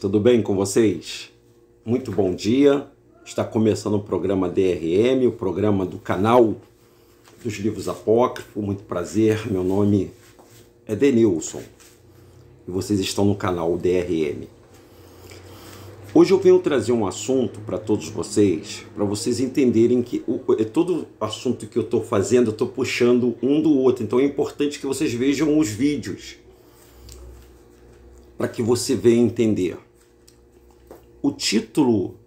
Tudo bem com vocês? Muito bom dia. Está começando o programa DRM, o programa do canal dos livros apócrifos. Muito prazer. Meu nome é Denilson e vocês estão no canal DRM. Hoje eu venho trazer um assunto para todos vocês, para vocês entenderem que o, é todo assunto que eu estou fazendo, eu estou puxando um do outro. Então é importante que vocês vejam os vídeos para que você venha entender. O título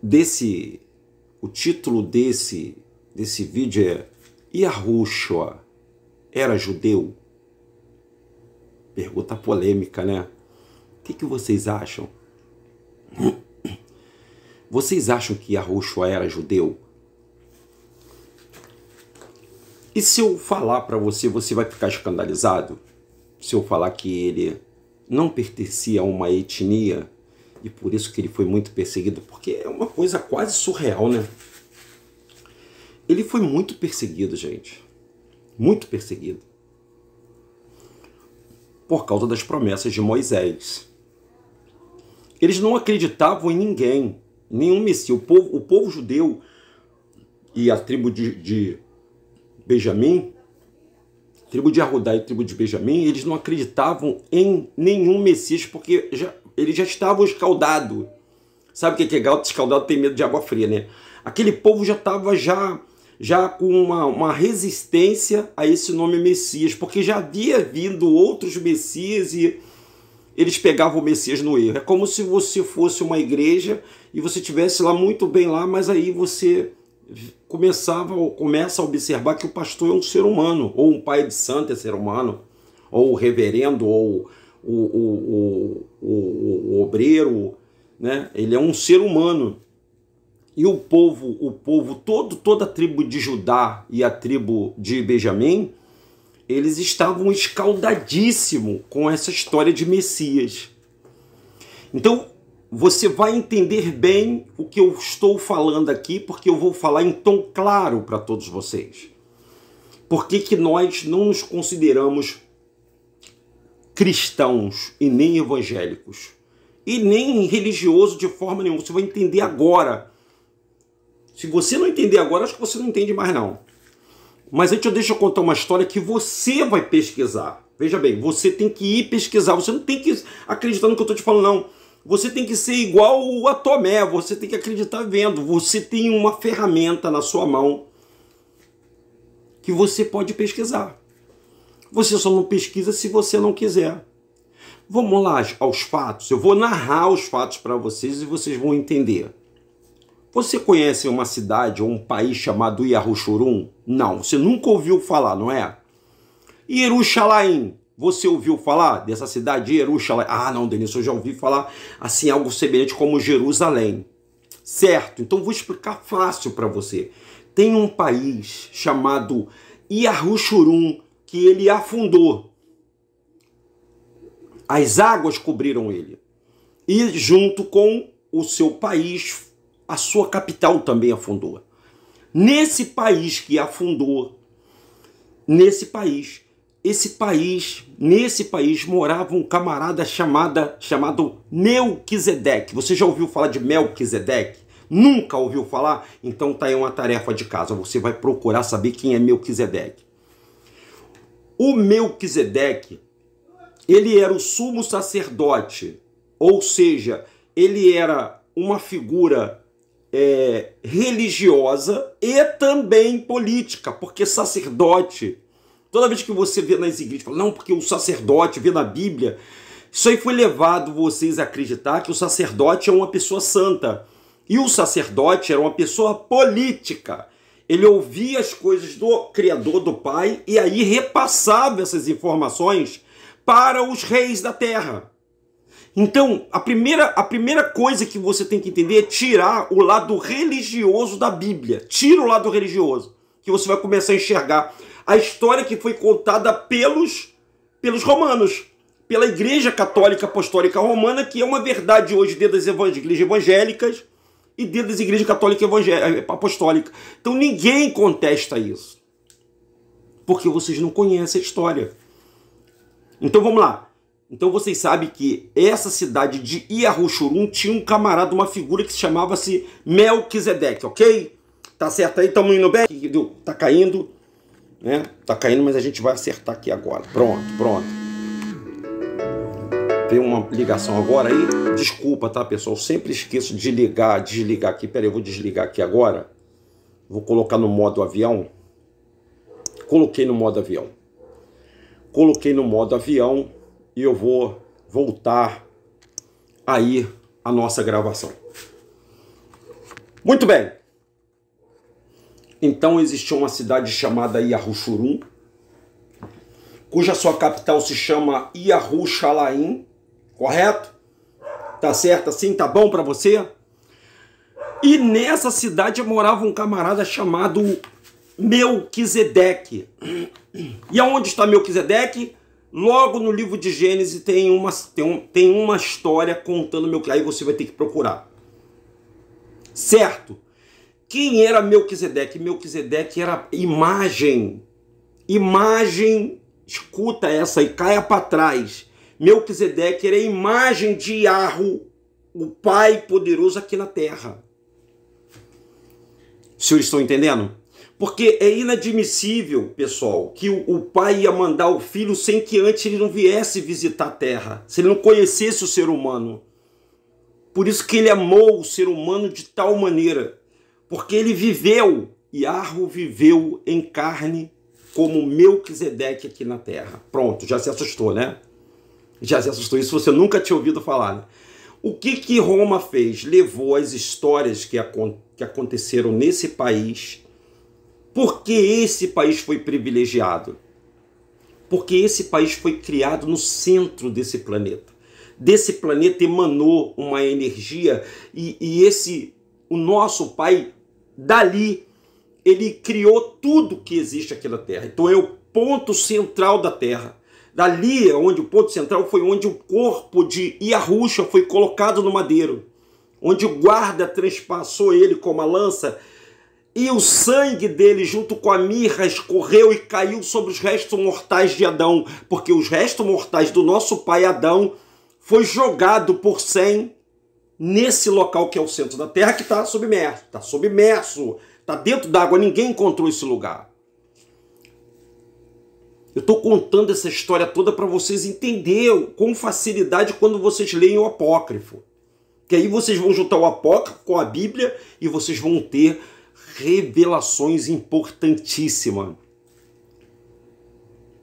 desse o título desse desse vídeo é Yahushua era judeu? Pergunta polêmica, né? O que, que vocês acham? Vocês acham que Yahushua era judeu? E se eu falar para você, você vai ficar escandalizado? Se eu falar que ele não pertencia a uma etnia e por isso que ele foi muito perseguido, porque é uma coisa quase surreal, né? Ele foi muito perseguido, gente. Muito perseguido. Por causa das promessas de Moisés. Eles não acreditavam em ninguém, nenhum Messias. O povo, o povo judeu e a tribo de, de Benjamim tribo de Arudá e tribo de Benjamim, eles não acreditavam em nenhum Messias, porque já, eles já estavam escaldados. Sabe o que é gato é escaldado tem medo de água fria, né? Aquele povo já estava já, já com uma, uma resistência a esse nome Messias, porque já havia vindo outros Messias e eles pegavam o Messias no erro. É como se você fosse uma igreja e você tivesse lá muito bem lá, mas aí você começava, começa a observar que o pastor é um ser humano, ou um pai de santo é ser humano, ou o reverendo, ou o, o, o, o, o obreiro, né? ele é um ser humano. E o povo, o povo todo, toda a tribo de Judá e a tribo de Benjamim, eles estavam escaldadíssimo com essa história de Messias. Então, você vai entender bem o que eu estou falando aqui, porque eu vou falar em tom claro para todos vocês. Por que, que nós não nos consideramos cristãos e nem evangélicos? E nem religioso de forma nenhuma. Você vai entender agora. Se você não entender agora, acho que você não entende mais não. Mas antes eu deixo eu contar uma história que você vai pesquisar. Veja bem, você tem que ir pesquisar. Você não tem que acreditar no que eu estou te falando, não você tem que ser igual a Tomé, você tem que acreditar vendo. Você tem uma ferramenta na sua mão que você pode pesquisar. Você só não pesquisa se você não quiser. Vamos lá aos fatos. Eu vou narrar os fatos para vocês e vocês vão entender. Você conhece uma cidade ou um país chamado Yahushurun? Não, você nunca ouviu falar, não é? Yerushalayim, você ouviu falar dessa cidade de Jerusalém? Ah, não, Denise, eu já ouvi falar assim, algo semelhante como Jerusalém. Certo, então vou explicar fácil para você. Tem um país chamado Yahushurun que ele afundou. As águas cobriram ele. E junto com o seu país, a sua capital também afundou. Nesse país que afundou, nesse país esse país, nesse país morava um camarada chamada, chamado Melquisedeque. Você já ouviu falar de Melquisedeque? Nunca ouviu falar? Então tá aí uma tarefa de casa. Você vai procurar saber quem é Melquisedeque. O Melquisedeque, ele era o sumo sacerdote, ou seja, ele era uma figura é, religiosa e também política, porque sacerdote Toda vez que você vê nas igrejas, fala, não, porque o sacerdote vê na Bíblia, isso aí foi levado vocês a acreditar que o sacerdote é uma pessoa santa. E o sacerdote era uma pessoa política. Ele ouvia as coisas do Criador, do Pai, e aí repassava essas informações para os reis da terra. Então, a primeira, a primeira coisa que você tem que entender é tirar o lado religioso da Bíblia. Tira o lado religioso, que você vai começar a enxergar a história que foi contada pelos, pelos romanos, pela Igreja Católica Apostólica Romana, que é uma verdade hoje dentro das igrejas evangélicas e dentro das igrejas católicas eh, apostólicas. Então ninguém contesta isso. Porque vocês não conhecem a história. Então vamos lá. Então vocês sabem que essa cidade de Iahuchurum tinha um camarada, uma figura que se chamava-se Melquisedeque, ok? Tá certo aí? Estamos indo bem? Tá caindo né? Tá caindo, mas a gente vai acertar aqui agora. Pronto, pronto. Tem uma ligação agora aí. Desculpa, tá, pessoal? Eu sempre esqueço de ligar, desligar aqui. Pera aí, eu vou desligar aqui agora. Vou colocar no modo avião. Coloquei no modo avião. Coloquei no modo avião e eu vou voltar aí a nossa gravação. Muito bem. Então existia uma cidade chamada Yahushurun, cuja sua capital se chama Yahushalaim, correto? Tá certo assim? Tá bom para você? E nessa cidade morava um camarada chamado Melquisedeque. E aonde está Melquisedeque? Logo no livro de Gênesis tem uma, tem, um, tem uma história contando Melquisedeque. Aí você vai ter que procurar. Certo? Quem era Melquisedeque? Melquisedeque era imagem. Imagem, escuta essa e caia para trás. Melquisedeque era imagem de Arro, o Pai poderoso aqui na terra. Se eu estou entendendo? Porque é inadmissível, pessoal, que o, pai ia mandar o filho sem que antes ele não viesse visitar a terra, se ele não conhecesse o ser humano. Por isso que ele amou o ser humano de tal maneira porque ele viveu, Yahu viveu em carne como Melquisedeque aqui na terra. Pronto, já se assustou, né? Já se assustou. Isso você nunca tinha ouvido falar. Né? O que, que Roma fez? Levou as histórias que, que aconteceram nesse país. Porque esse país foi privilegiado? Porque esse país foi criado no centro desse planeta. Desse planeta emanou uma energia e, e esse o nosso pai Dali ele criou tudo que existe aqui na Terra. Então é o ponto central da Terra. Dali, é onde o ponto central foi onde o corpo de Iarruxa foi colocado no madeiro, onde o guarda transpassou ele com uma lança e o sangue dele, junto com a mirra, escorreu e caiu sobre os restos mortais de Adão, porque os restos mortais do nosso pai Adão foi jogado por Sem nesse local que é o centro da Terra, que está submerso, está submerso, está dentro d'água, ninguém encontrou esse lugar. Eu estou contando essa história toda para vocês entenderem com facilidade quando vocês leem o Apócrifo. Que aí vocês vão juntar o Apócrifo com a Bíblia e vocês vão ter revelações importantíssimas.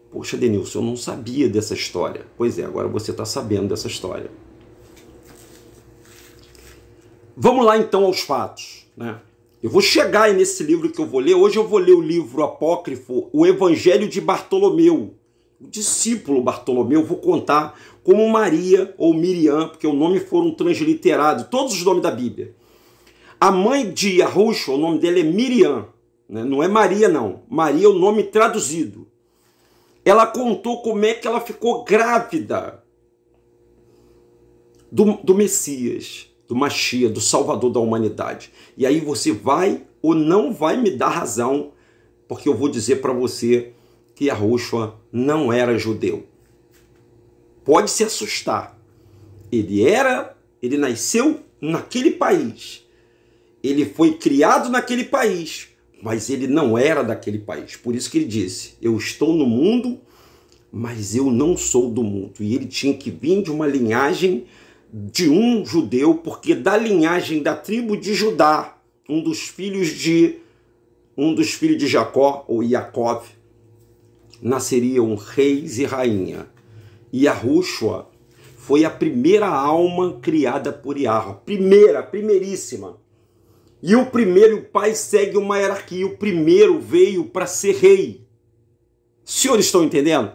Poxa, Denilson, eu não sabia dessa história. Pois é, agora você está sabendo dessa história. Vamos lá então aos fatos. Né? Eu vou chegar aí nesse livro que eu vou ler. Hoje eu vou ler o livro apócrifo, O Evangelho de Bartolomeu. O discípulo Bartolomeu, vou contar como Maria ou Miriam, porque o nome foram transliterados, todos os nomes da Bíblia. A mãe de Yahushua, o nome dela é Miriam, né? não é Maria, não. Maria é o nome traduzido. Ela contou como é que ela ficou grávida do, do Messias do Machia, do Salvador da humanidade. E aí você vai ou não vai me dar razão, porque eu vou dizer para você que Rússia não era judeu. Pode se assustar. Ele era, ele nasceu naquele país. Ele foi criado naquele país, mas ele não era daquele país. Por isso que ele disse: Eu estou no mundo, mas eu não sou do mundo. E ele tinha que vir de uma linhagem de um judeu, porque da linhagem da tribo de Judá, um dos filhos de um dos filhos de Jacó ou Jacob, nasceriam reis e rainha. E a Rússia foi a primeira alma criada por Iarra primeira, primeiríssima. E o primeiro pai segue uma hierarquia, o primeiro veio para ser rei. Os senhores estão entendendo?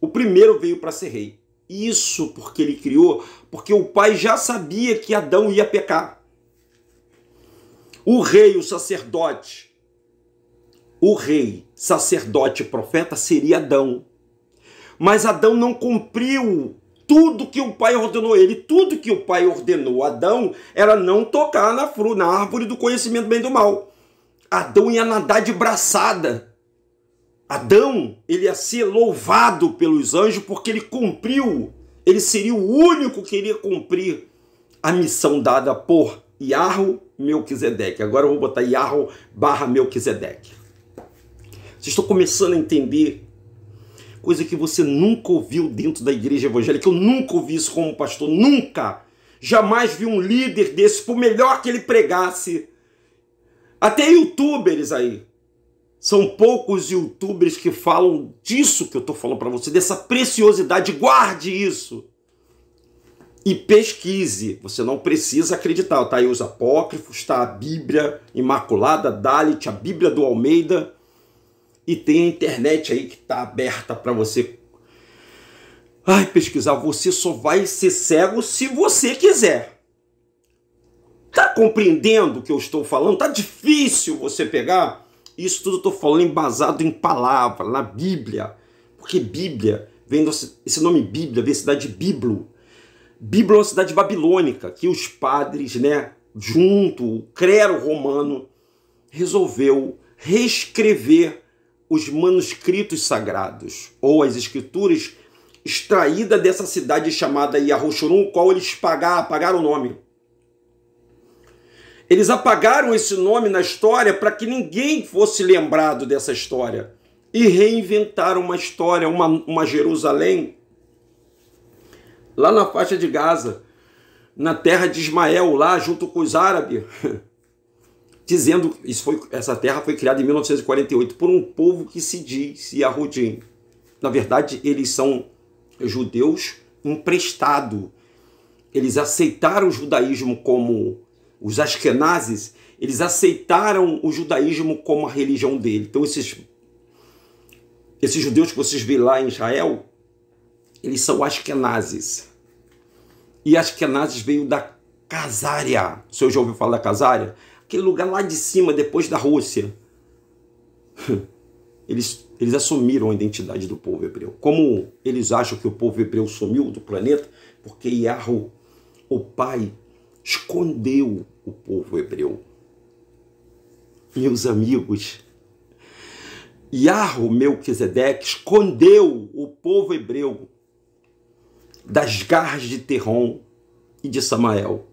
O primeiro veio para ser rei. Isso porque ele criou, porque o pai já sabia que Adão ia pecar. O rei, o sacerdote, o rei, sacerdote e profeta seria Adão. Mas Adão não cumpriu tudo que o pai ordenou ele. Tudo que o pai ordenou Adão era não tocar na, na árvore do conhecimento bem do mal. Adão ia nadar de braçada. Adão, ele ia ser louvado pelos anjos porque ele cumpriu, ele seria o único que iria cumprir a missão dada por Yarro Melquisedeque. Agora eu vou botar Yarro barra Melquisedeque. Vocês estão começando a entender coisa que você nunca ouviu dentro da igreja evangélica. Eu nunca ouvi isso como pastor, nunca. Jamais vi um líder desse, por melhor que ele pregasse. Até youtubers aí são poucos youtubers que falam disso que eu estou falando para você, dessa preciosidade. Guarde isso e pesquise. Você não precisa acreditar. Tá aí os apócrifos, está a Bíblia Imaculada, Dalit, a Bíblia do Almeida. E tem a internet aí que está aberta para você. Ai, pesquisar. Você só vai ser cego se você quiser. Tá compreendendo o que eu estou falando? Tá difícil você pegar isso tudo eu estou falando embasado em palavra, na Bíblia. Porque Bíblia, vem do, esse nome Bíblia vem da cidade de Biblo. Biblo é uma cidade babilônica que os padres, né, junto, o clero romano, resolveu reescrever os manuscritos sagrados, ou as escrituras extraídas dessa cidade chamada Yahushurun, qual eles pagaram, pagaram o nome. Eles apagaram esse nome na história para que ninguém fosse lembrado dessa história. E reinventaram uma história, uma, uma Jerusalém, lá na faixa de Gaza, na terra de Ismael, lá junto com os árabes, dizendo isso foi, essa terra foi criada em 1948 por um povo que se diz Yahudim. Na verdade, eles são judeus emprestado. Eles aceitaram o judaísmo como os Ashkenazes, eles aceitaram o judaísmo como a religião dele. Então esses esses judeus que vocês vê lá em Israel, eles são Ashkenazes. E Ashkenazes veio da Casária. O senhor já ouviu falar da Casária? Aquele lugar lá de cima, depois da Rússia. Eles, eles assumiram a identidade do povo hebreu. Como eles acham que o povo hebreu sumiu do planeta? Porque Yahu, o pai escondeu o povo hebreu. Meus amigos, Yarro Melquisedeque escondeu o povo hebreu das garras de Terrom e de Samael.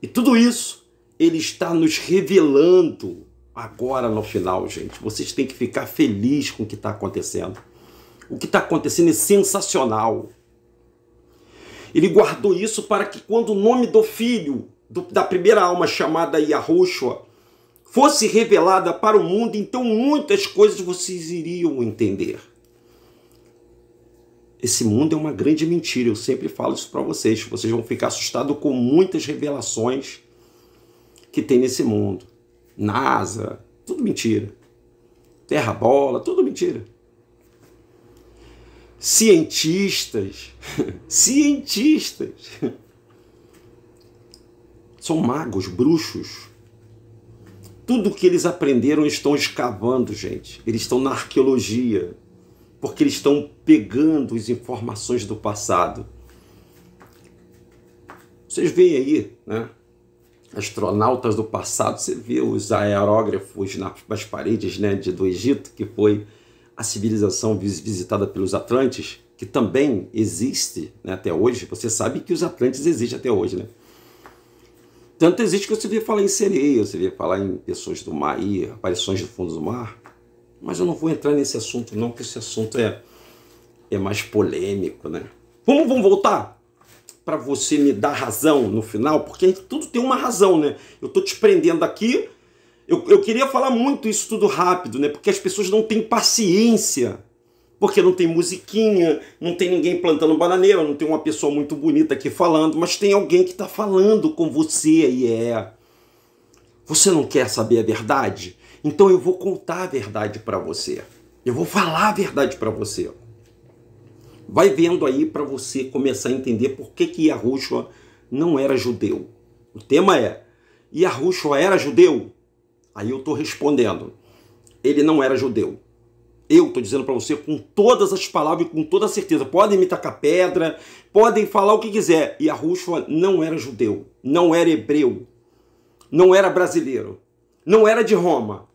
E tudo isso ele está nos revelando agora no final, gente. Vocês têm que ficar felizes com o que está acontecendo. O que está acontecendo é sensacional. Ele guardou isso para que, quando o nome do filho do, da primeira alma chamada Yahushua fosse revelada para o mundo, então muitas coisas vocês iriam entender. Esse mundo é uma grande mentira, eu sempre falo isso para vocês. Vocês vão ficar assustados com muitas revelações que tem nesse mundo. NASA, tudo mentira. Terra bola, tudo mentira cientistas, cientistas são magos, bruxos. Tudo que eles aprenderam estão escavando, gente. Eles estão na arqueologia, porque eles estão pegando as informações do passado. Vocês veem aí, né? astronautas do passado, você vê os aerógrafos nas paredes né, do Egito, que foi a civilização visitada pelos Atlantes, que também existe né, até hoje. Você sabe que os Atlantes existem até hoje, né? Tanto existe que você vê falar em sereia, você vê falar em pessoas do mar, aí, aparições do fundo do mar. Mas eu não vou entrar nesse assunto não, porque esse assunto é, é mais polêmico, né? Vamos, vamos voltar para você me dar razão no final, porque tudo tem uma razão, né? Eu tô te prendendo aqui. Eu, eu queria falar muito isso tudo rápido, né? Porque as pessoas não têm paciência porque não tem musiquinha, não tem ninguém plantando bananeira, não tem uma pessoa muito bonita aqui falando, mas tem alguém que está falando com você e é. Você não quer saber a verdade? Então eu vou contar a verdade para você. Eu vou falar a verdade para você. Vai vendo aí para você começar a entender por que que Yahushua não era judeu. O tema é: Yahushua era judeu? Aí eu estou respondendo. Ele não era judeu eu estou dizendo para você com todas as palavras e com toda certeza. Podem me tacar pedra, podem falar o que quiser. E a Rússia não era judeu, não era hebreu, não era brasileiro, não era de Roma.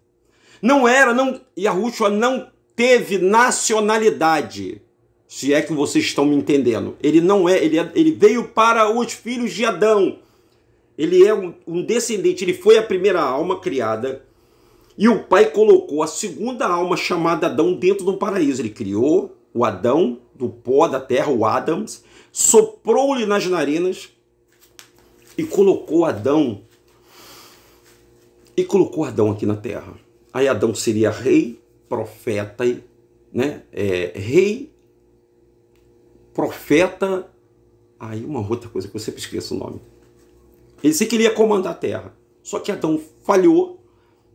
Não era, não. E a Rússia não teve nacionalidade. Se é que vocês estão me entendendo. Ele não é, ele, é, ele veio para os filhos de Adão. Ele é um, um descendente, ele foi a primeira alma criada e o Pai colocou a segunda alma chamada Adão dentro do paraíso. Ele criou o Adão do pó da terra, o Adams, soprou-lhe nas narinas e colocou Adão. E colocou Adão aqui na terra. Aí Adão seria rei, profeta, né? É, rei, profeta. Aí uma outra coisa que eu sempre esqueço o nome. Ele disse que ele ia comandar a terra. Só que Adão falhou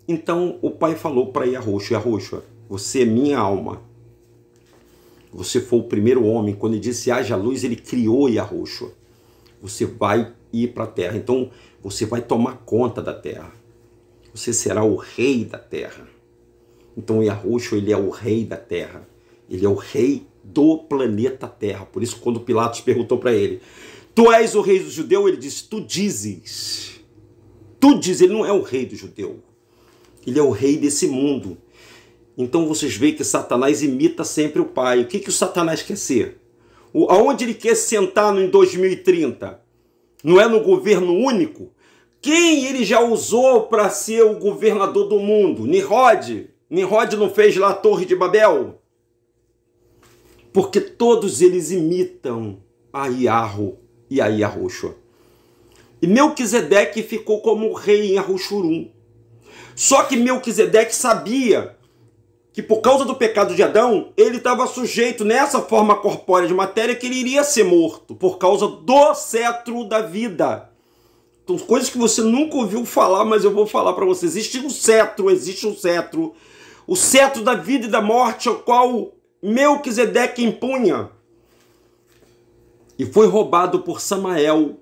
então o pai falou para Yahushua, Yahushua, você é minha alma. Você foi o primeiro homem, quando ele disse haja luz, ele criou Yahushua. Você vai ir para a terra, então você vai tomar conta da terra. Você será o rei da terra. Então Yahushua, ele é o rei da terra. Ele é o rei do planeta Terra. Por isso, quando Pilatos perguntou para ele, tu és o rei do judeu? Ele disse, tu dizes. Tu dizes, ele não é o rei do judeu. Ele é o rei desse mundo. Então vocês veem que Satanás imita sempre o pai. O que, que o Satanás quer ser? O, aonde ele quer sentar em 2030? Não é no governo único? Quem ele já usou para ser o governador do mundo? Nirod. Nirod não fez lá a Torre de Babel? Porque todos eles imitam a Iarro e a Iarroxa. E Melquisedeque ficou como rei em Arruxurum. Só que Melquisedeque sabia que por causa do pecado de Adão, ele estava sujeito nessa forma corpórea de matéria que ele iria ser morto por causa do cetro da vida. Então, coisas que você nunca ouviu falar, mas eu vou falar para você. Existe um cetro, existe um cetro. O cetro da vida e da morte, ao é qual Melquisedeque impunha. E foi roubado por Samael,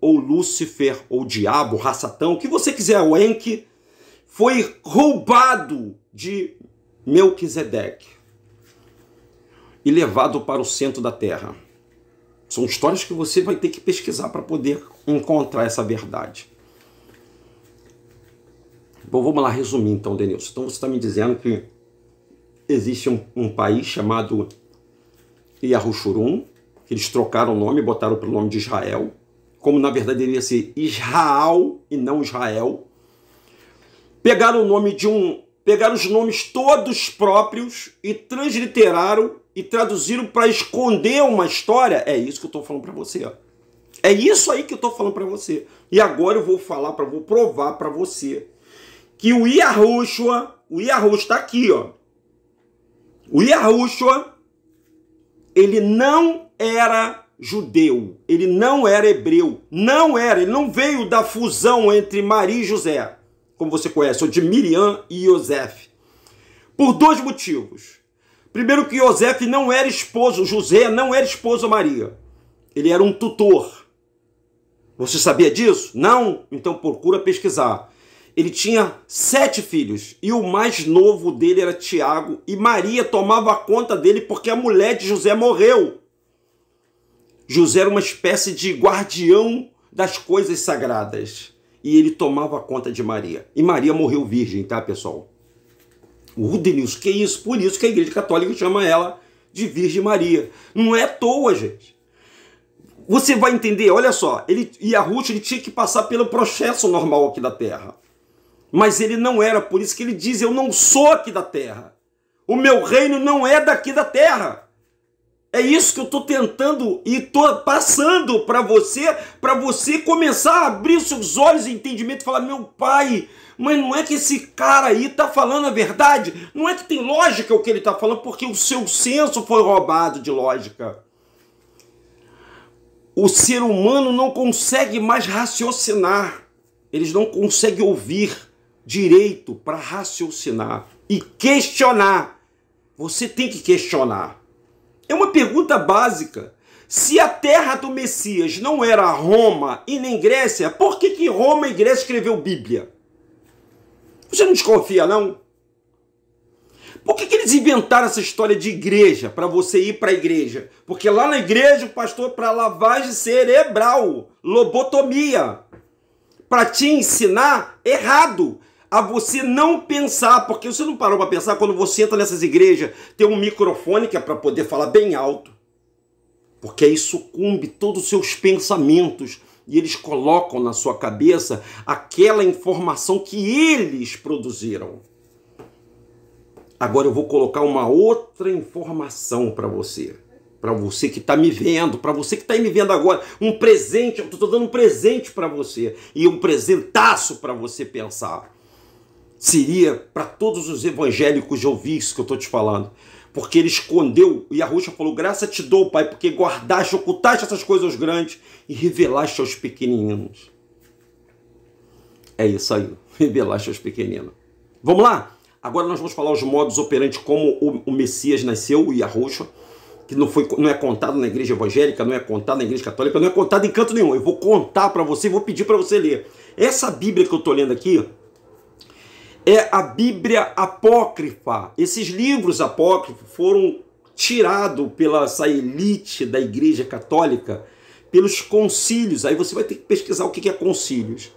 ou Lúcifer, ou Diabo, Raçatão, o que você quiser, o Enki, foi roubado de Melquisedeque e levado para o centro da terra. São histórias que você vai ter que pesquisar para poder encontrar essa verdade. Bom, vamos lá resumir então, Denilson. Então você está me dizendo que existe um, um país chamado Yahushurun, que eles trocaram o nome, e botaram pelo nome de Israel, como na verdade deveria ser Israel e não Israel, Pegaram o nome de um. Pegaram os nomes todos próprios e transliteraram e traduziram para esconder uma história. É isso que eu estou falando para você. Ó. É isso aí que eu estou falando para você. E agora eu vou falar, para vou provar para você que o Yahushua, o Yahushua está aqui, ó. O Yahushua, ele não era judeu, ele não era hebreu, não era, ele não veio da fusão entre Maria e José como você conhece, ou de Miriam e Yosef. Por dois motivos. Primeiro que Yosef não era esposo, José não era esposo a Maria. Ele era um tutor. Você sabia disso? Não? Então procura pesquisar. Ele tinha sete filhos e o mais novo dele era Tiago e Maria tomava conta dele porque a mulher de José morreu. José era uma espécie de guardião das coisas sagradas e ele tomava conta de Maria. E Maria morreu virgem, tá, pessoal? Udenius, que isso? Por isso que a Igreja Católica chama ela de Virgem Maria. Não é à toa, gente. Você vai entender, olha só, ele e a Ruth ele tinha que passar pelo processo normal aqui da terra. Mas ele não era, por isso que ele diz: "Eu não sou aqui da terra. O meu reino não é daqui da terra." É isso que eu estou tentando e estou passando para você, para você começar a abrir seus olhos e entendimento e falar: meu pai, mas não é que esse cara aí está falando a verdade, não é que tem lógica o que ele está falando, porque o seu senso foi roubado de lógica. O ser humano não consegue mais raciocinar, eles não conseguem ouvir direito para raciocinar e questionar. Você tem que questionar. É uma pergunta básica. Se a terra do Messias não era Roma e nem Grécia, por que, que Roma e Grécia escreveu Bíblia? Você não desconfia, não? Por que, que eles inventaram essa história de igreja, para você ir para a igreja? Porque lá na igreja o pastor para lavagem cerebral, lobotomia, para te ensinar errado a você não pensar, porque você não parou para pensar quando você entra nessas igrejas, tem um microfone que é para poder falar bem alto. Porque aí sucumbe todos os seus pensamentos e eles colocam na sua cabeça aquela informação que eles produziram. Agora eu vou colocar uma outra informação para você. Para você que está me vendo, para você que está me vendo agora, um presente, eu estou dando um presente para você e um presentaço para você pensar seria para todos os evangélicos de ouvir isso que eu estou te falando. Porque ele escondeu, e a Ruxa falou: Graça te dou, Pai, porque guardaste, ocultaste essas coisas aos grandes e revelaste aos pequeninos. É isso aí, revelaste aos pequeninos. Vamos lá? Agora nós vamos falar os modos operantes, como o, o Messias nasceu, o Yahushua, que não, foi, não é contado na igreja evangélica, não é contado na igreja católica, não é contado em canto nenhum. Eu vou contar para você e vou pedir para você ler. Essa Bíblia que eu estou lendo aqui, é a Bíblia apócrifa. Esses livros apócrifos foram tirados pela essa elite da Igreja Católica, pelos concílios. Aí você vai ter que pesquisar o que é concílios.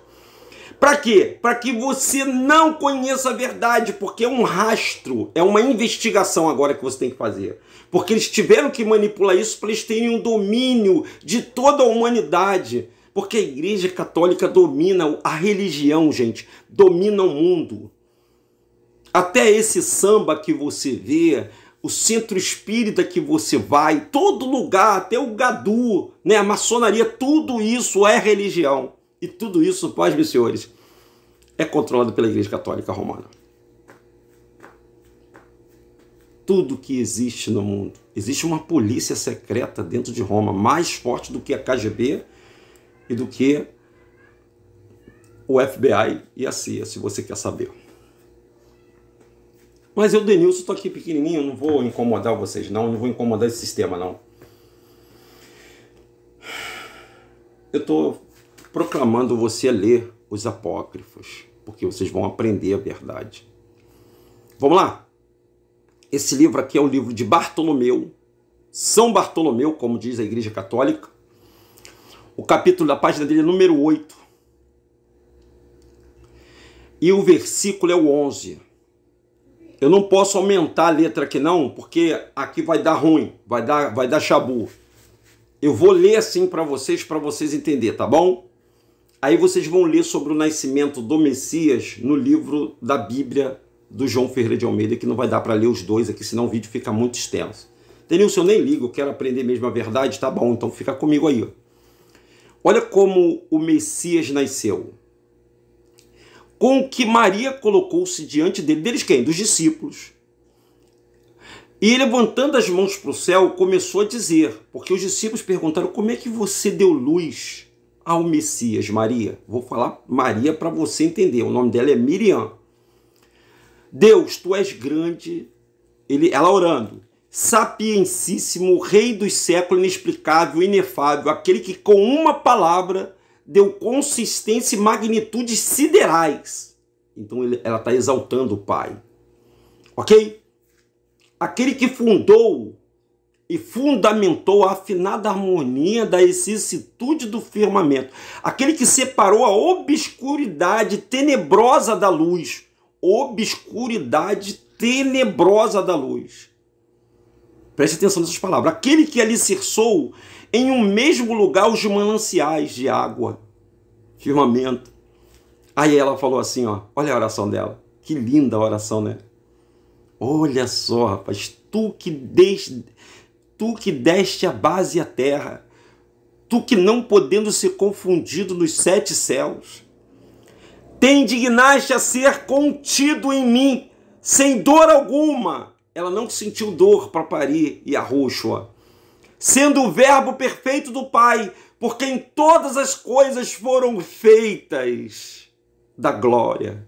Para quê? Para que você não conheça a verdade, porque é um rastro, é uma investigação agora que você tem que fazer. Porque eles tiveram que manipular isso para eles terem um domínio de toda a humanidade. Porque a Igreja Católica domina a religião, gente, domina o mundo. Até esse samba que você vê, o centro espírita que você vai, todo lugar, até o gadu, né, a maçonaria, tudo isso é religião. E tudo isso, pais e senhores, é controlado pela Igreja Católica Romana. Tudo que existe no mundo. Existe uma polícia secreta dentro de Roma, mais forte do que a KGB e do que o FBI e a CIA, se você quer saber. Mas eu, Denilson, estou aqui pequenininho, não vou incomodar vocês, não, não vou incomodar esse sistema, não. Eu estou proclamando você ler os apócrifos, porque vocês vão aprender a verdade. Vamos lá? Esse livro aqui é o livro de Bartolomeu, São Bartolomeu, como diz a Igreja Católica. O capítulo da página dele é número 8. E o versículo é o 11. Eu não posso aumentar a letra aqui não, porque aqui vai dar ruim, vai dar, vai dar chabu. Eu vou ler assim para vocês, para vocês entender, tá bom? Aí vocês vão ler sobre o nascimento do Messias no livro da Bíblia do João Ferreira de Almeida, que não vai dar para ler os dois aqui, senão o vídeo fica muito extenso. Se eu nem ligo, eu quero aprender mesmo a verdade, tá bom, então fica comigo aí. Olha como o Messias nasceu com que Maria colocou-se diante dele, deles quem? Dos discípulos. E levantando as mãos para o céu, começou a dizer, porque os discípulos perguntaram: como é que você deu luz ao Messias, Maria? Vou falar Maria para você entender. O nome dela é Miriam. Deus, tu és grande. Ele, ela orando. Sapiencíssimo, Rei dos séculos, inexplicável, inefável, aquele que com uma palavra deu consistência e magnitudes siderais. Então ele, ela está exaltando o Pai. Ok? Aquele que fundou e fundamentou a afinada harmonia da excessitude do firmamento. Aquele que separou a obscuridade tenebrosa da luz. Obscuridade tenebrosa da luz. Preste atenção nessas palavras. Aquele que alicerçou em um mesmo lugar os mananciais de água, firmamento. Aí ela falou assim, ó, olha a oração dela. Que linda a oração, né? Olha só, rapaz, tu que des... tu que deste a base à terra, tu que não podendo ser confundido nos sete céus, tem indignaste a ser contido em mim, sem dor alguma. Ela não sentiu dor para parir e arroxo, ó sendo o Verbo perfeito do Pai, por quem todas as coisas foram feitas da glória.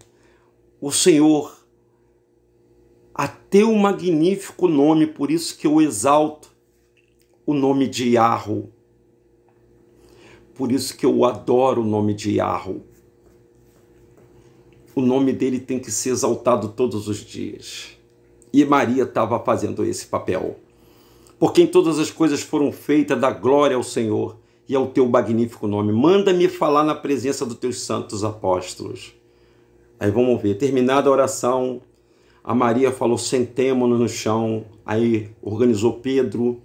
O Senhor, a teu magnífico nome, por isso que eu exalto o nome de Yarro. Por isso que eu adoro o nome de Yarro. O nome dele tem que ser exaltado todos os dias. E Maria estava fazendo esse papel por quem todas as coisas foram feitas, da glória ao Senhor e ao teu magnífico nome. Manda-me falar na presença dos teus santos apóstolos. Aí vamos ver, terminada a oração, a Maria falou: sentemo-nos no chão. Aí organizou Pedro,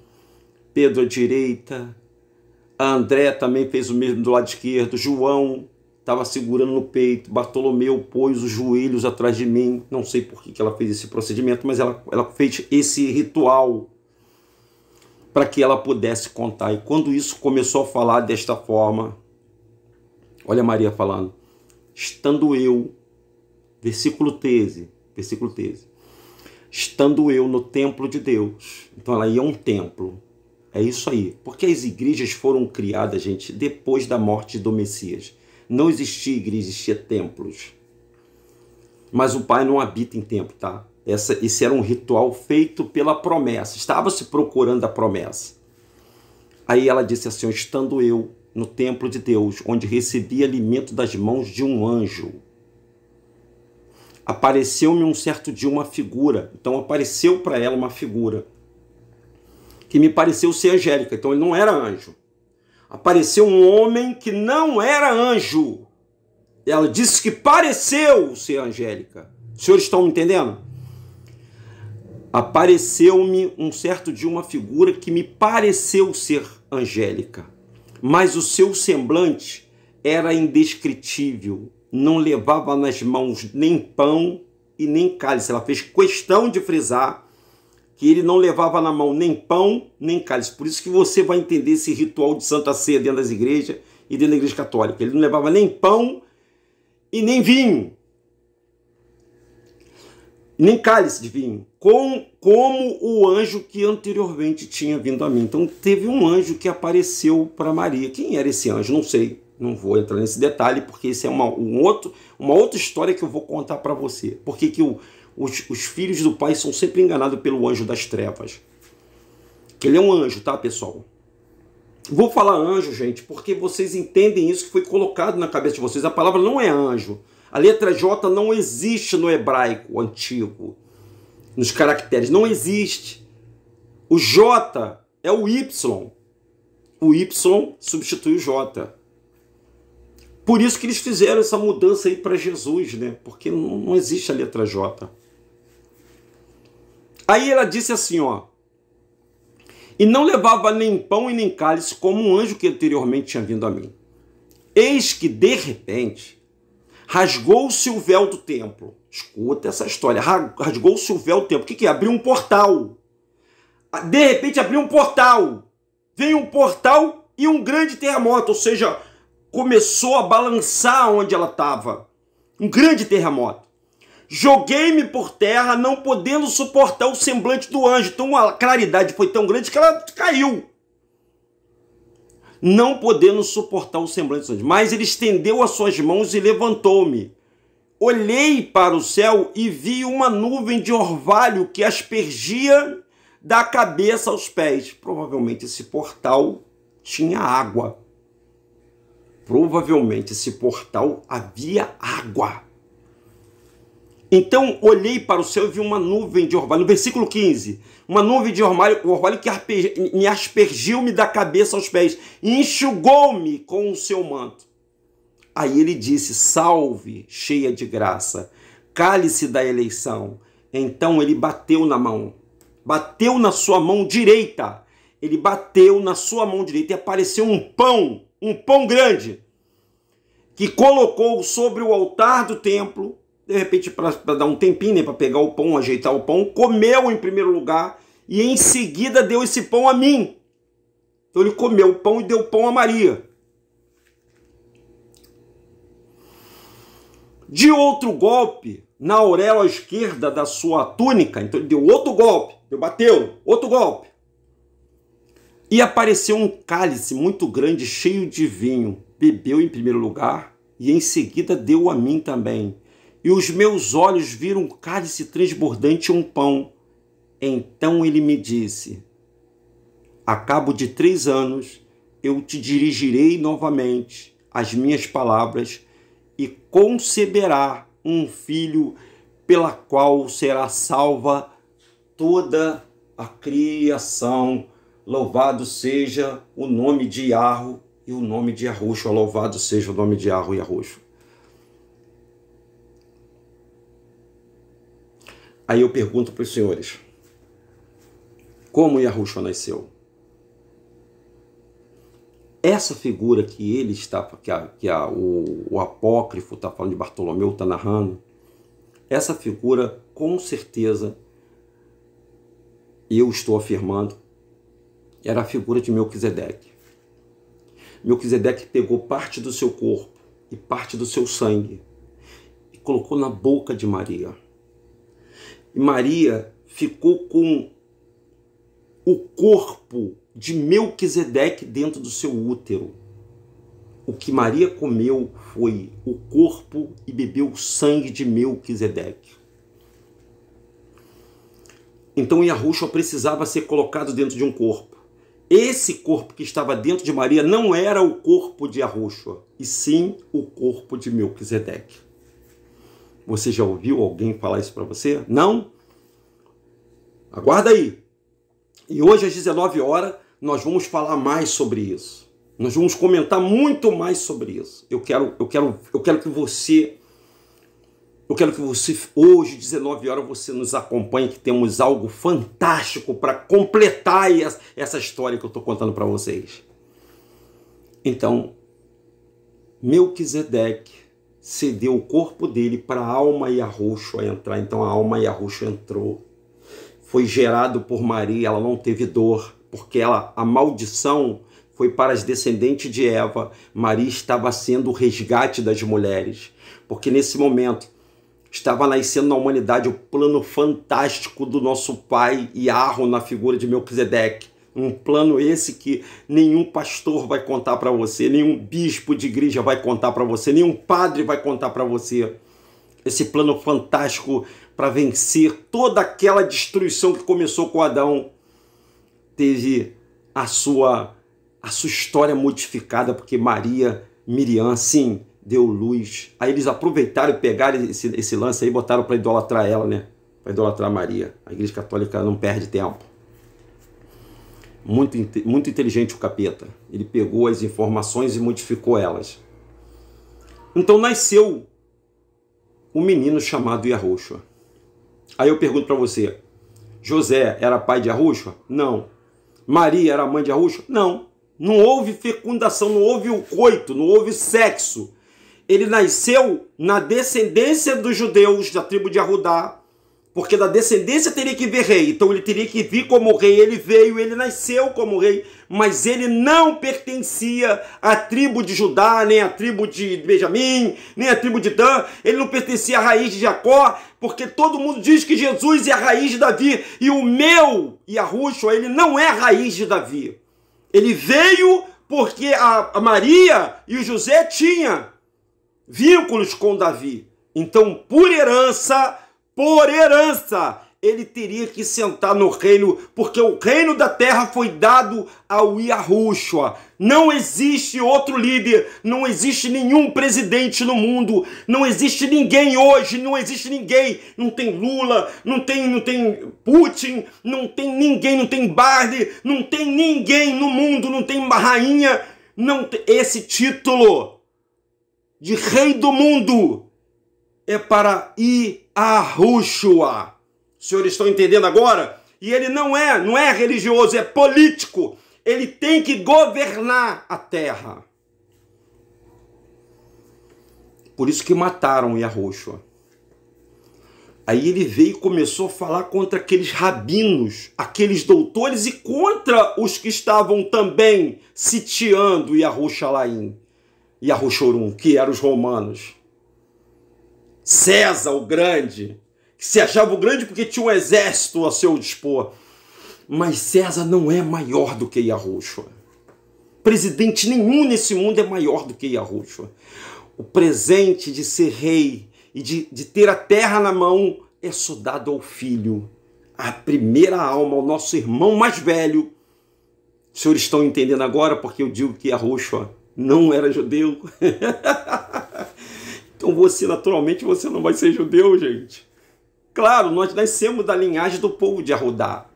Pedro à direita, a André também fez o mesmo do lado esquerdo, João estava segurando no peito, Bartolomeu pôs os joelhos atrás de mim. Não sei por que, que ela fez esse procedimento, mas ela, ela fez esse ritual para que ela pudesse contar. E quando isso começou a falar desta forma, olha Maria falando, estando eu, versículo 13, versículo 13, estando eu no templo de Deus. Então ela ia a um templo. É isso aí. Porque as igrejas foram criadas, gente, depois da morte do Messias. Não existia igreja, existia templos. Mas o Pai não habita em templo, tá? Essa, esse era um ritual feito pela promessa. Estava se procurando a promessa. Aí ela disse assim: Estando eu no templo de Deus, onde recebi alimento das mãos de um anjo, apareceu-me um certo dia uma figura. Então apareceu para ela uma figura que me pareceu ser angélica. Então ele não era anjo. Apareceu um homem que não era anjo. Ela disse que pareceu ser angélica. Os senhores estão me entendendo? apareceu-me um certo dia uma figura que me pareceu ser angélica, mas o seu semblante era indescritível, não levava nas mãos nem pão e nem cálice. Ela fez questão de frisar que ele não levava na mão nem pão nem cálice. Por isso que você vai entender esse ritual de Santa Ceia dentro das igrejas e dentro da igreja católica. Ele não levava nem pão e nem vinho nem cálice de vinho, com, como o anjo que anteriormente tinha vindo a mim. Então teve um anjo que apareceu para Maria. Quem era esse anjo? Não sei. Não vou entrar nesse detalhe, porque isso é uma, um outro, uma outra história que eu vou contar para você. Porque que os, os filhos do pai são sempre enganados pelo anjo das trevas. Que ele é um anjo, tá, pessoal? Vou falar anjo, gente, porque vocês entendem isso que foi colocado na cabeça de vocês. A palavra não é anjo. A letra J não existe no hebraico antigo, nos caracteres, não existe. O J é o Y. O Y substitui o J. Por isso que eles fizeram essa mudança aí para Jesus, né? Porque não existe a letra J. Aí ela disse assim, ó. E não levava nem pão e nem cálice, como um anjo que anteriormente tinha vindo a mim. Eis que, de repente, Rasgou-se o véu do templo. Escuta essa história. Rasgou-se o véu do templo. O que, é? Abriu um portal. Ah, de repente abriu um portal. Veio um portal e um grande terremoto. Ou seja, começou a balançar onde ela estava. Um grande terremoto. Joguei-me por terra, não podendo suportar o semblante do anjo. Então a claridade foi tão grande que ela caiu não podendo suportar o semblante. Mas ele estendeu as suas mãos e levantou-me. Olhei para o céu e vi uma nuvem de orvalho que aspergia da cabeça aos pés. Provavelmente esse portal tinha água. Provavelmente esse portal havia água. Então olhei para o céu e vi uma nuvem de orvalho. No versículo 15, uma nuvem de orvalho, orvalho que me aspergiu-me da cabeça aos pés e enxugou-me com o seu manto. Aí ele disse: Salve, cheia de graça, cálice da eleição. Então ele bateu na mão, bateu na sua mão direita. Ele bateu na sua mão direita e apareceu um pão, um pão grande, que colocou sobre o altar do templo de repente para dar um tempinho, né, para pegar o pão, ajeitar o pão, comeu em primeiro lugar e em seguida deu esse pão a mim. Então ele comeu o pão e deu o pão a Maria. De outro golpe, na auréola esquerda da sua túnica, então ele deu outro golpe, deu, bateu, outro golpe. E apareceu um cálice muito grande, cheio de vinho. Bebeu em primeiro lugar e em seguida deu a mim também e os meus olhos viram um cálice transbordante e um pão. Então ele me disse: A cabo de três anos eu te dirigirei novamente as minhas palavras e conceberá um filho pela qual será salva toda a criação. Louvado seja o nome de Arro e o nome de Arruxo. Louvado seja o nome de Arro e Arruxo. Aí eu pergunto para os senhores: como Yahushua nasceu? Essa figura que ele está, que, a, que a, o, o apócrifo está falando de Bartolomeu, está narrando, essa figura com certeza, eu estou afirmando, era a figura de Melquisedeque. Melquisedeque pegou parte do seu corpo e parte do seu sangue e colocou na boca de Maria. E Maria ficou com o corpo de Melquisedeque dentro do seu útero. O que Maria comeu foi o corpo e bebeu o sangue de Melquisedeque. Então Yahushua precisava ser colocado dentro de um corpo. Esse corpo que estava dentro de Maria não era o corpo de Yahushua, e sim o corpo de Melquisedeque. Você já ouviu alguém falar isso para você? Não? Aguarda aí. E hoje às 19 horas nós vamos falar mais sobre isso. Nós vamos comentar muito mais sobre isso. Eu quero, eu quero, eu quero que você eu quero que você hoje 19 horas você nos acompanhe que temos algo fantástico para completar essa história que eu estou contando para vocês. Então, Melquisedeque cedeu o corpo dele para a alma Yahushua a entrar. Então a alma Yahushua entrou. Foi gerado por Maria, ela não teve dor, porque ela a maldição foi para as descendentes de Eva. Maria estava sendo o resgate das mulheres, porque nesse momento estava nascendo na humanidade o plano fantástico do nosso pai Iarro na figura de Melquisedeque um plano esse que nenhum pastor vai contar para você, nenhum bispo de igreja vai contar para você, nenhum padre vai contar para você. Esse plano fantástico para vencer toda aquela destruição que começou com Adão teve a sua a sua história modificada porque Maria Miriam sim deu luz. Aí eles aproveitaram e pegaram esse, esse lance aí e botaram para idolatrar ela, né? Para idolatrar Maria. A Igreja Católica não perde tempo muito, muito inteligente o capeta. Ele pegou as informações e modificou elas. Então nasceu um menino chamado Yahushua. Aí eu pergunto para você, José era pai de Yahushua? Não. Maria era mãe de Yahushua? Não. Não houve fecundação, não houve o coito, não houve sexo. Ele nasceu na descendência dos judeus, da tribo de Arrudá, porque da descendência teria que vir rei. Então ele teria que vir como rei. Ele veio, ele nasceu como rei. Mas ele não pertencia à tribo de Judá, nem à tribo de Benjamim, nem à tribo de Dan. Ele não pertencia à raiz de Jacó. Porque todo mundo diz que Jesus é a raiz de Davi. E o meu, e a Rússia, ele não é a raiz de Davi. Ele veio porque a Maria e o José tinham vínculos com Davi. Então, por herança por herança, ele teria que sentar no reino, porque o reino da terra foi dado ao Yahushua. Não existe outro líder, não existe nenhum presidente no mundo, não existe ninguém hoje, não existe ninguém. Não tem Lula, não tem, não tem Putin, não tem ninguém, não tem Barney, não tem ninguém no mundo, não tem rainha, não tem esse título de rei do mundo é para ir Arrushua. Os senhores estão entendendo agora? E ele não é, não é religioso, é político. Ele tem que governar a terra. Por isso que mataram Yahushua. Aí ele veio e começou a falar contra aqueles rabinos, aqueles doutores e contra os que estavam também sitiando Yahushalaim, Yahushorum, que eram os romanos. César o Grande, que se achava o grande porque tinha um exército a seu dispor. Mas César não é maior do que Yahushua. Presidente nenhum nesse mundo é maior do que Yahushua. O presente de ser rei e de, de ter a terra na mão é só dado ao filho, à primeira alma, ao nosso irmão mais velho. Os senhores estão entendendo agora porque eu digo que Yahushua não era judeu? Então você, naturalmente, você não vai ser judeu, gente. Claro, nós nascemos da linhagem do povo de Arudá.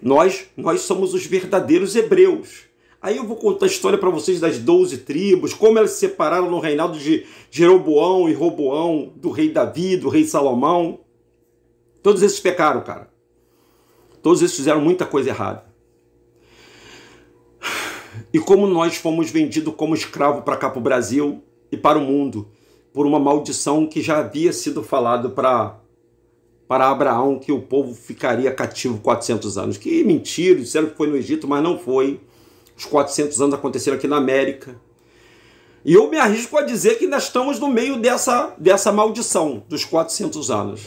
Nós, nós somos os verdadeiros hebreus. Aí eu vou contar a história para vocês das 12 tribos, como elas se separaram no reinado de Jeroboão e Roboão, do rei Davi, do rei Salomão. Todos esses pecaram, cara. Todos esses fizeram muita coisa errada. E como nós fomos vendidos como escravo para cá para o Brasil e para o mundo por uma maldição que já havia sido falado para para Abraão que o povo ficaria cativo 400 anos. Que mentira, disseram que foi no Egito, mas não foi. Os 400 anos aconteceram aqui na América. E eu me arrisco a dizer que ainda estamos no meio dessa, dessa maldição dos 400 anos.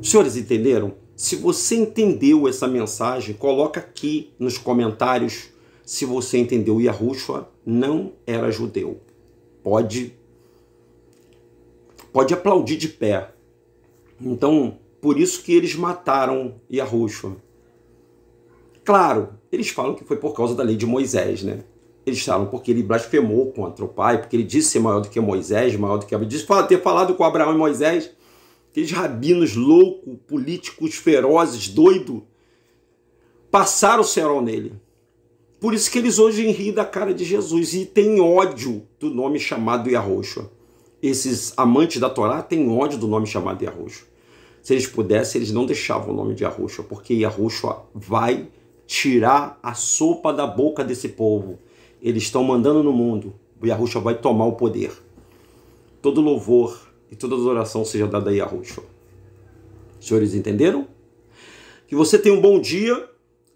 Os senhores entenderam? Se você entendeu essa mensagem, coloca aqui nos comentários se você entendeu. Yahushua não era judeu. Pode pode aplaudir de pé. Então, por isso que eles mataram Yahushua. Claro, eles falam que foi por causa da lei de Moisés, né? Eles falam porque ele blasfemou contra o pai, porque ele disse ser maior do que Moisés, maior do que Abraão. ter falado com Abraão e Moisés, aqueles rabinos loucos, políticos ferozes, doido, passaram o cerol nele. Por isso que eles hoje riem da cara de Jesus e têm ódio do nome chamado Yahushua esses amantes da Torá têm ódio do nome chamado Yahushua. Se eles pudessem, eles não deixavam o nome de Yahushua, porque Yahushua vai tirar a sopa da boca desse povo. Eles estão mandando no mundo. Yahushua vai tomar o poder. Todo louvor e toda adoração seja dada a Yahushua. Senhores, entenderam? Que você tenha um bom dia.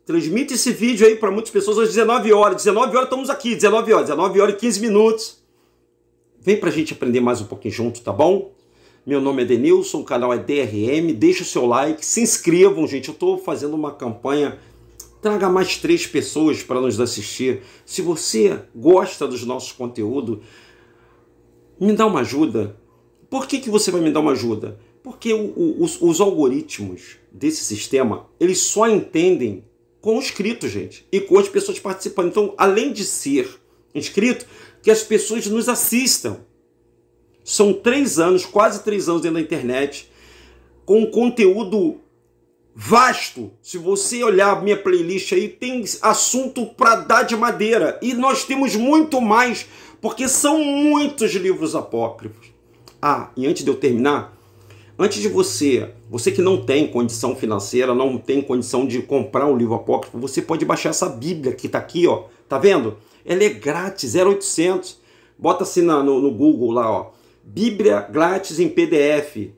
Transmite esse vídeo aí para muitas pessoas às 19 horas. 19 horas estamos aqui, 19 horas, 19 horas e 15 minutos. Vem para a gente aprender mais um pouquinho junto, tá bom? Meu nome é Denilson, o canal é DRM. Deixa o seu like, se inscrevam, gente. Eu estou fazendo uma campanha. Traga mais três pessoas para nos assistir. Se você gosta dos nossos conteúdos, me dá uma ajuda. Por que, que você vai me dar uma ajuda? Porque o, o, os, os algoritmos desse sistema, eles só entendem com inscritos, gente, e com as pessoas participando. Então, além de ser inscrito, que as pessoas nos assistam. São três anos, quase três anos dentro da internet, com um conteúdo vasto. Se você olhar a minha playlist aí, tem assunto para dar de madeira. E nós temos muito mais, porque são muitos livros apócrifos. Ah, e antes de eu terminar, antes de você, você que não tem condição financeira, não tem condição de comprar um livro apócrifo, você pode baixar essa Bíblia que está aqui, ó. Tá vendo? Ela é grátis, 0800. Bota assim no, no Google lá, ó. Bíblia grátis em PDF.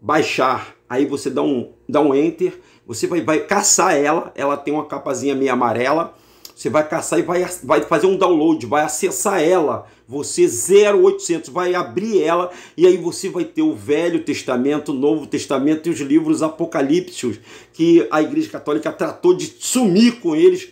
Baixar. Aí você dá um, dá um enter, você vai, vai caçar ela. Ela tem uma capazinha meio amarela. Você vai caçar e vai, vai fazer um download, vai acessar ela. Você 0800 vai abrir ela e aí você vai ter o Velho Testamento, o Novo Testamento e os livros apocalípticos que a Igreja Católica tratou de sumir com eles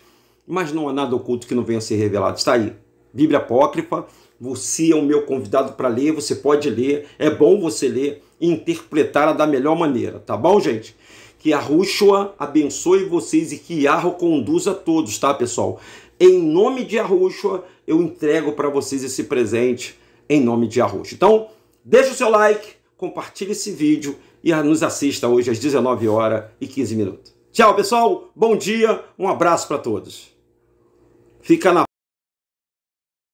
mas não há nada oculto que não venha a ser revelado. Está aí. Bíblia Apócrifa, você é o meu convidado para ler, você pode ler, é bom você ler e interpretá-la da melhor maneira, tá bom, gente? Que a Rússia abençoe vocês e que Yarro conduza todos, tá, pessoal? Em nome de Arrushua, eu entrego para vocês esse presente em nome de Arrushua. Então, deixa o seu like, compartilhe esse vídeo e nos assista hoje às 19 horas e 15 minutos. Tchau, pessoal. Bom dia. Um abraço para todos fica na